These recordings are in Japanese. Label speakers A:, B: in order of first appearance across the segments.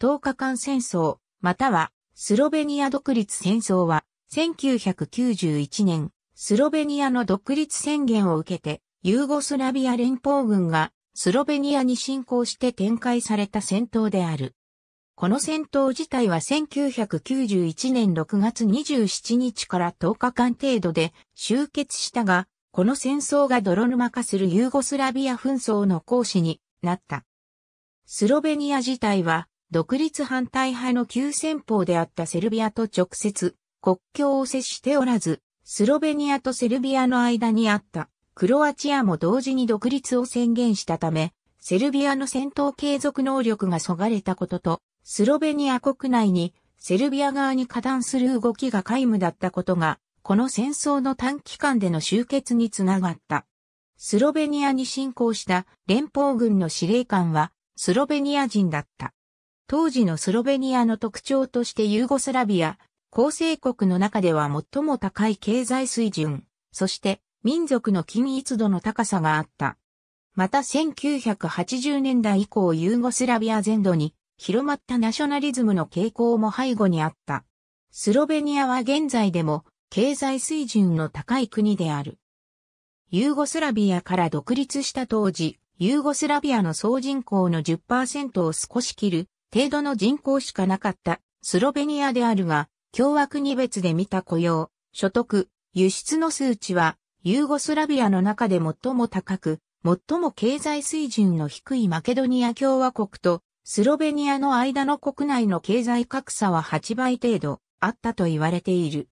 A: 10日間戦争、またはスロベニア独立戦争は、1991年、スロベニアの独立宣言を受けて、ユーゴスラビア連邦軍がスロベニアに侵攻して展開された戦闘である。この戦闘自体は1991年6月27日から10日間程度で終結したが、この戦争が泥沼化するユーゴスラビア紛争の行使になった。スロベニア自体は独立反対派の急戦法であったセルビアと直接国境を接しておらず、スロベニアとセルビアの間にあったクロアチアも同時に独立を宣言したため、セルビアの戦闘継続能力がそがれたことと、スロベニア国内にセルビア側に加担する動きが皆無だったことが、この戦争の短期間での終結につながった。スロベニアに侵攻した連邦軍の司令官はスロベニア人だった。当時のスロベニアの特徴としてユーゴスラビア、構成国の中では最も高い経済水準、そして民族の均一度の高さがあった。また1980年代以降ユーゴスラビア全土に広まったナショナリズムの傾向も背後にあった。スロベニアは現在でも経済水準の高い国である。ユーゴスラビアから独立した当時、ユーゴスラビアの総人口の10%を少し切る程度の人口しかなかったスロベニアであるが、共和国別で見た雇用、所得、輸出の数値は、ユーゴスラビアの中で最も高く、最も経済水準の低いマケドニア共和国とスロベニアの間の国内の経済格差は8倍程度あったと言われている。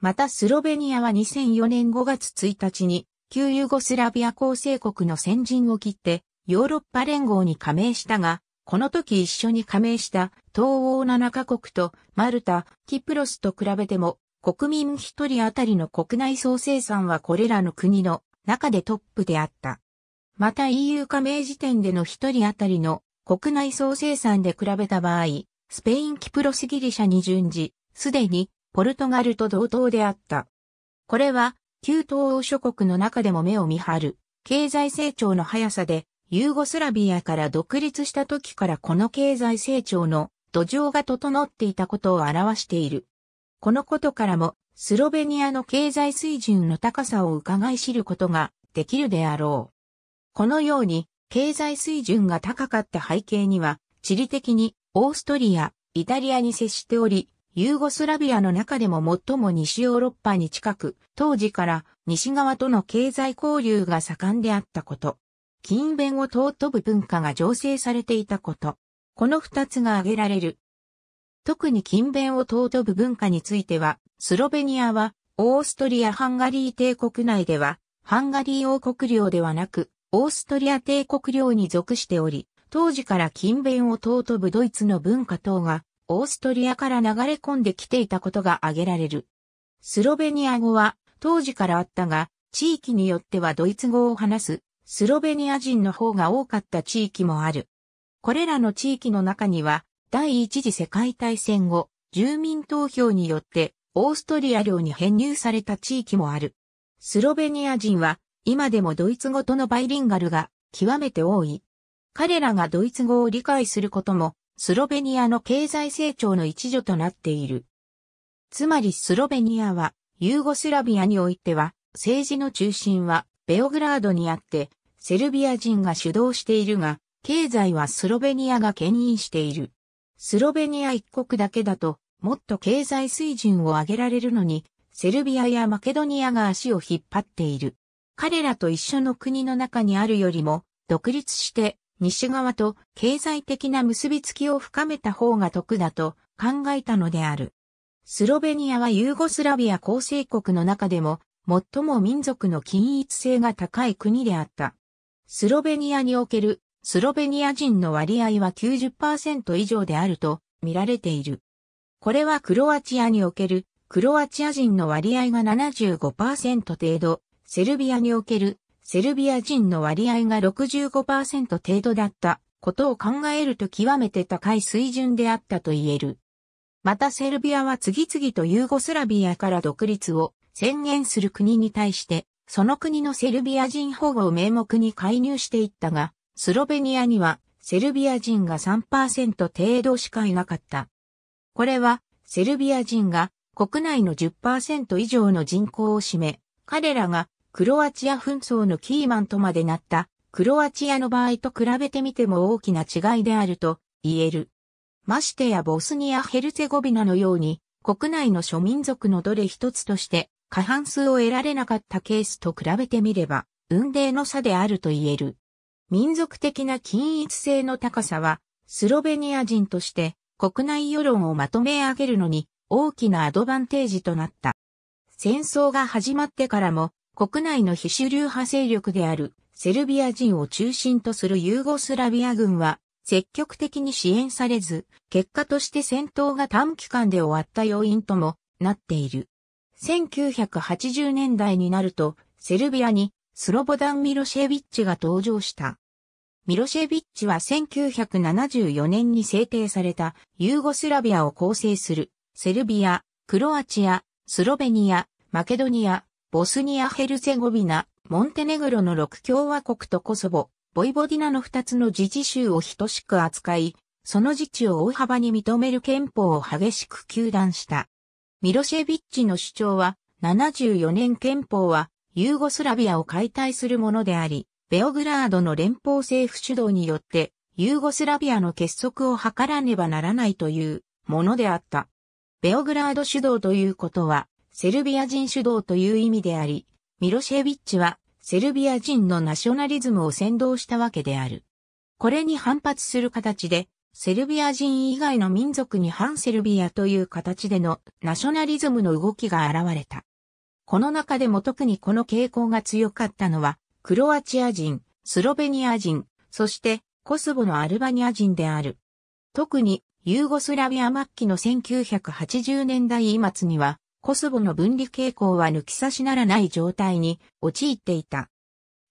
A: またスロベニアは2004年5月1日に旧ユーゴスラビア構成国の先陣を切ってヨーロッパ連合に加盟したが、この時一緒に加盟した東欧7カ国とマルタ、キプロスと比べても国民1人当たりの国内総生産はこれらの国の中でトップであった。また EU 加盟時点での1人当たりの国内総生産で比べた場合、スペインキプロスギリシャに準じ、すでにポルトガルと同等であった。これは旧東欧諸国の中でも目を見張る経済成長の速さでユーゴスラビアから独立した時からこの経済成長の土壌が整っていたことを表している。このことからも、スロベニアの経済水準の高さを伺い知ることができるであろう。このように、経済水準が高かった背景には、地理的にオーストリア、イタリアに接しており、ユーゴスラビアの中でも最も西ヨーロッパに近く、当時から西側との経済交流が盛んであったこと。勤勉を尊ぶ文化が醸成されていたこと。この二つが挙げられる。特に勤勉を尊ぶ文化については、スロベニアは、オーストリア・ハンガリー帝国内では、ハンガリー王国領ではなく、オーストリア帝国領に属しており、当時から勤勉を尊ぶドイツの文化等が、オーストリアから流れ込んできていたことが挙げられる。スロベニア語は、当時からあったが、地域によってはドイツ語を話すスロベニア人の方が多かった地域もある。これらの地域の中には、第一次世界大戦後、住民投票によってオーストリア領に編入された地域もある。スロベニア人は今でもドイツ語とのバイリンガルが極めて多い。彼らがドイツ語を理解することもスロベニアの経済成長の一助となっている。つまりスロベニアはユーゴスラビアにおいては政治の中心はベオグラードにあってセルビア人が主導しているが、経済はスロベニアが牽引している。スロベニア一国だけだと、もっと経済水準を上げられるのに、セルビアやマケドニアが足を引っ張っている。彼らと一緒の国の中にあるよりも、独立して西側と経済的な結びつきを深めた方が得だと考えたのである。スロベニアはユーゴスラビア構成国の中でも最も民族の均一性が高い国であった。スロベニアにおけるスロベニア人の割合は90%以上であると見られている。これはクロアチアにおけるクロアチア人の割合が75%程度、セルビアにおけるセルビア人の割合が65%程度だったことを考えると極めて高い水準であったと言える。またセルビアは次々とユーゴスラビアから独立を宣言する国に対してその国のセルビア人保護を名目に介入していったが、スロベニアにはセルビア人が3%程度しかいなかった。これはセルビア人が国内の10%以上の人口を占め、彼らがクロアチア紛争のキーマンとまでなったクロアチアの場合と比べてみても大きな違いであると言える。ましてやボスニア・ヘルツェゴビナのように国内の諸民族のどれ一つとして過半数を得られなかったケースと比べてみれば、運命の差であると言える。民族的な均一性の高さは、スロベニア人として国内世論をまとめ上げるのに大きなアドバンテージとなった。戦争が始まってからも、国内の非主流派勢力であるセルビア人を中心とするユーゴスラビア軍は、積極的に支援されず、結果として戦闘が短期間で終わった要因ともなっている。1980年代になると、セルビアにスロボダン・ミロシェービッチが登場した。ミロシェービッチは1974年に制定されたユーゴスラビアを構成するセルビア、クロアチア、スロベニア、マケドニア、ボスニア・ヘルセゴビナ、モンテネグロの6共和国とコソボ、ボイボディナの2つの自治州を等しく扱い、その自治を大幅に認める憲法を激しく糾弾した。ミロシェビッチの主張は、74年憲法は、ユーゴスラビアを解体するものであり、ベオグラードの連邦政府主導によって、ユーゴスラビアの結束を図らねばならないというものであった。ベオグラード主導ということは、セルビア人主導という意味であり、ミロシェビッチは、セルビア人のナショナリズムを先導したわけである。これに反発する形で、セルビア人以外の民族に反セルビアという形でのナショナリズムの動きが現れた。この中でも特にこの傾向が強かったのは、クロアチア人、スロベニア人、そしてコスボのアルバニア人である。特にユーゴスラビア末期の1980年代末には、コスボの分離傾向は抜き差しならない状態に陥っていた。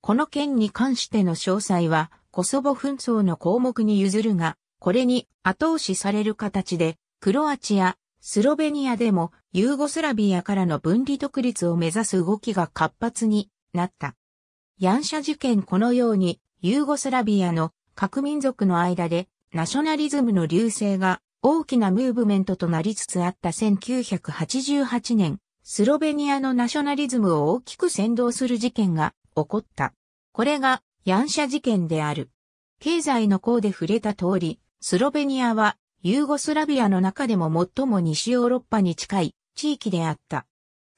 A: この件に関しての詳細は、コソボ紛争の項目に譲るが、これに後押しされる形で、クロアチア、スロベニアでもユーゴスラビアからの分離独立を目指す動きが活発になった。ヤンシャ事件このようにユーゴスラビアの各民族の間でナショナリズムの流星が大きなムーブメントとなりつつあった1988年、スロベニアのナショナリズムを大きく先導する事件が起こった。これがヤンシャ事件である。経済の項で触れた通り、スロベニアはユーゴスラビアの中でも最も西ヨーロッパに近い地域であった。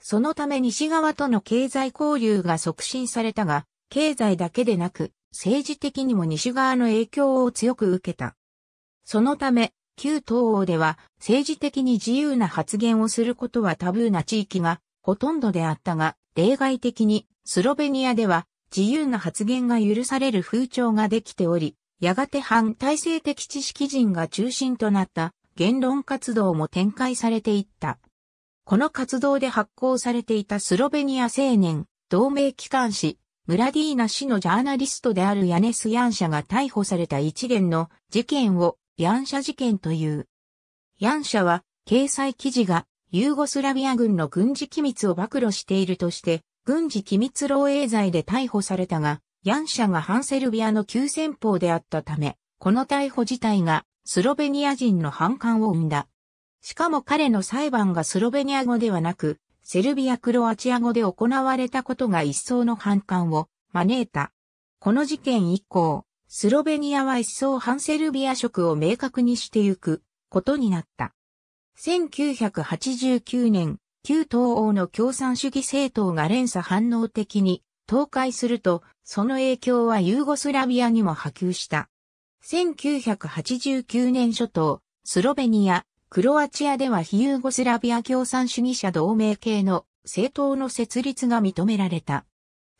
A: そのため西側との経済交流が促進されたが、経済だけでなく、政治的にも西側の影響を強く受けた。そのため、旧東欧では政治的に自由な発言をすることはタブーな地域がほとんどであったが、例外的にスロベニアでは自由な発言が許される風潮ができており、やがて反体制的知識人が中心となった言論活動も展開されていった。この活動で発行されていたスロベニア青年、同盟機関誌、ムラディーナ氏のジャーナリストであるヤネス・ヤンシャが逮捕された一連の事件をヤンシャ事件という。ヤンシャは掲載記事がユーゴスラビア軍の軍事機密を暴露しているとして、軍事機密漏洩罪で逮捕されたが、ヤンシャが反セルビアの急先鋒であったため、この逮捕自体がスロベニア人の反感を生んだ。しかも彼の裁判がスロベニア語ではなく、セルビア・クロアチア語で行われたことが一層の反感を招いた。この事件以降、スロベニアは一層反セルビア色を明確にしてゆくことになった。1989年、旧東欧の共産主義政党が連鎖反応的に倒壊すると、その影響はユーゴスラビアにも波及した。1989年初頭、スロベニア、クロアチアでは非ユーゴスラビア共産主義者同盟系の政党の設立が認められた。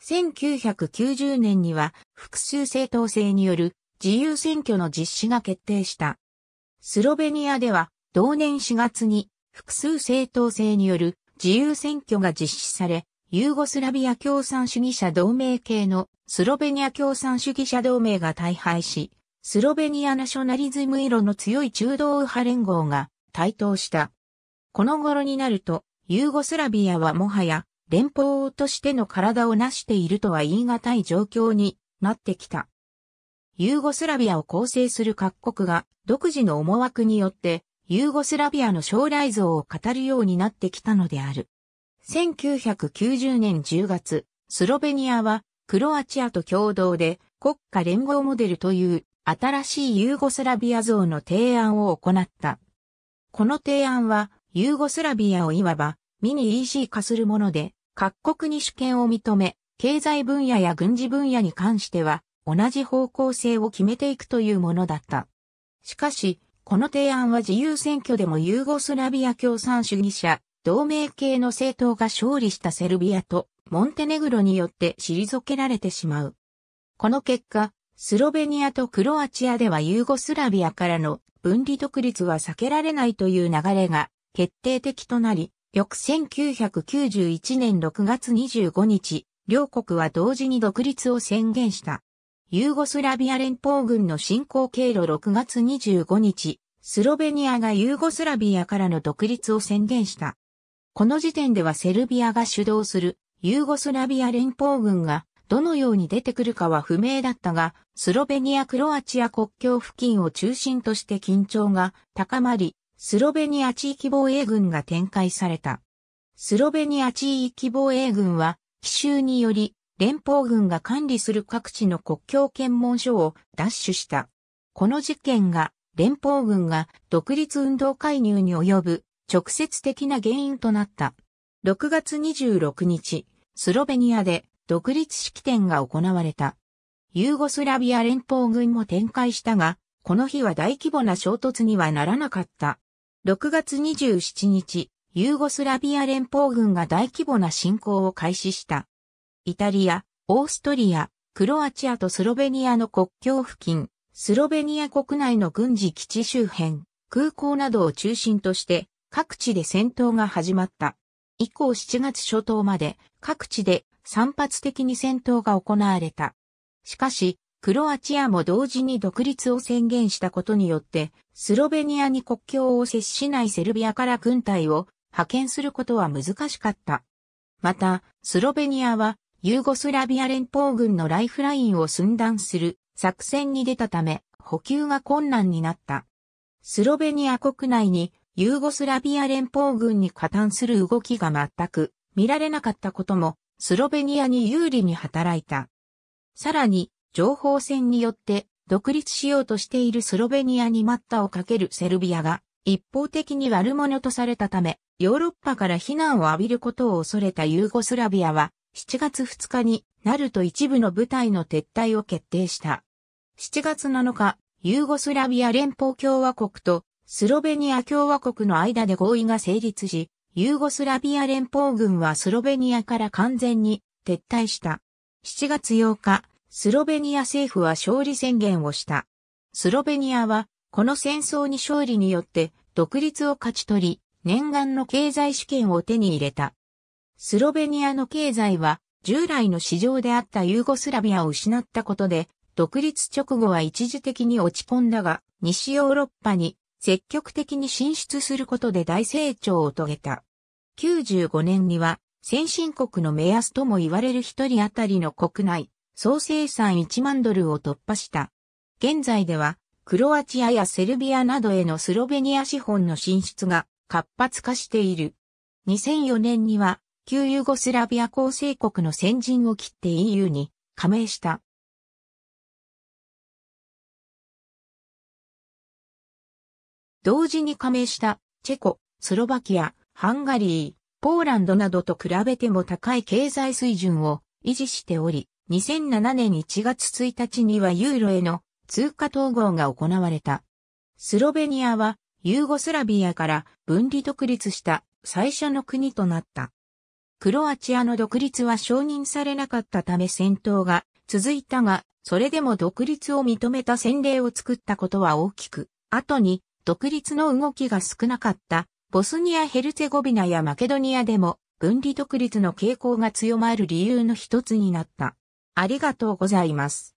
A: 1990年には複数政党制による自由選挙の実施が決定した。スロベニアでは同年4月に複数政党制による自由選挙が実施され、ユーゴスラビア共産主義者同盟系のスロベニア共産主義者同盟が大敗し、スロベニアナショナリズム色の強い中道右派連合が台頭した。この頃になると、ユーゴスラビアはもはや連邦としての体を成しているとは言い難い状況になってきた。ユーゴスラビアを構成する各国が独自の思惑によってユーゴスラビアの将来像を語るようになってきたのである。1990年10月、スロベニアはクロアチアと共同で国家連合モデルという新しいユーゴスラビア像の提案を行った。この提案はユーゴスラビアをいわばミニ EC 化するもので各国に主権を認め経済分野や軍事分野に関しては同じ方向性を決めていくというものだった。しかし、この提案は自由選挙でもユーゴスラビア共産主義者同盟系の政党が勝利したセルビアとモンテネグロによって退けられてしまう。この結果、スロベニアとクロアチアではユーゴスラビアからの分離独立は避けられないという流れが決定的となり、翌1991年6月25日、両国は同時に独立を宣言した。ユーゴスラビア連邦軍の侵攻経路6月25日、スロベニアがユーゴスラビアからの独立を宣言した。この時点ではセルビアが主導するユーゴスラビア連邦軍がどのように出てくるかは不明だったが、スロベニア・クロアチア国境付近を中心として緊張が高まり、スロベニア地域防衛軍が展開された。スロベニア地域防衛軍は、奇襲により、連邦軍が管理する各地の国境検問所を奪取した。この事件が、連邦軍が独立運動介入に及ぶ直接的な原因となった。6月26日、スロベニアで独立式典が行われた。ユーゴスラビア連邦軍も展開したが、この日は大規模な衝突にはならなかった。6月27日、ユーゴスラビア連邦軍が大規模な侵攻を開始した。イタリア、オーストリア、クロアチアとスロベニアの国境付近、スロベニア国内の軍事基地周辺、空港などを中心として、各地で戦闘が始まった。以降7月初頭まで各地で散発的に戦闘が行われた。しかし、クロアチアも同時に独立を宣言したことによって、スロベニアに国境を接しないセルビアから軍隊を派遣することは難しかった。また、スロベニアはユーゴスラビア連邦軍のライフラインを寸断する作戦に出たため、補給が困難になった。スロベニア国内にユーゴスラビア連邦軍に加担する動きが全く見られなかったことも、スロベニアに有利に働いた。さらに、情報戦によって独立しようとしているスロベニアに待ったをかけるセルビアが、一方的に悪者とされたため、ヨーロッパから非難を浴びることを恐れたユーゴスラビアは、7月2日になると一部の部隊の撤退を決定した。7月7日、ユーゴスラビア連邦共和国とスロベニア共和国の間で合意が成立し、ユーゴスラビア連邦軍はスロベニアから完全に撤退した。7月8日、スロベニア政府は勝利宣言をした。スロベニアは、この戦争に勝利によって独立を勝ち取り、念願の経済主権を手に入れた。スロベニアの経済は、従来の市場であったユーゴスラビアを失ったことで、独立直後は一時的に落ち込んだが、西ヨーロッパに積極的に進出することで大成長を遂げた。95年には先進国の目安とも言われる一人当たりの国内総生産1万ドルを突破した。現在ではクロアチアやセルビアなどへのスロベニア資本の進出が活発化している。2004年には旧ユーゴスラビア構成国の先陣を切って EU に加盟した。同時に加盟したチェコ、スロバキア、ハンガリー、ポーランドなどと比べても高い経済水準を維持しており、2007年1月1日にはユーロへの通貨統合が行われた。スロベニアはユーゴスラビアから分離独立した最初の国となった。クロアチアの独立は承認されなかったため戦闘が続いたが、それでも独立を認めた先例を作ったことは大きく、後に独立の動きが少なかったボスニア・ヘルツェゴビナやマケドニアでも分離独立の傾向が強まる理由の一つになった。ありがとうございます。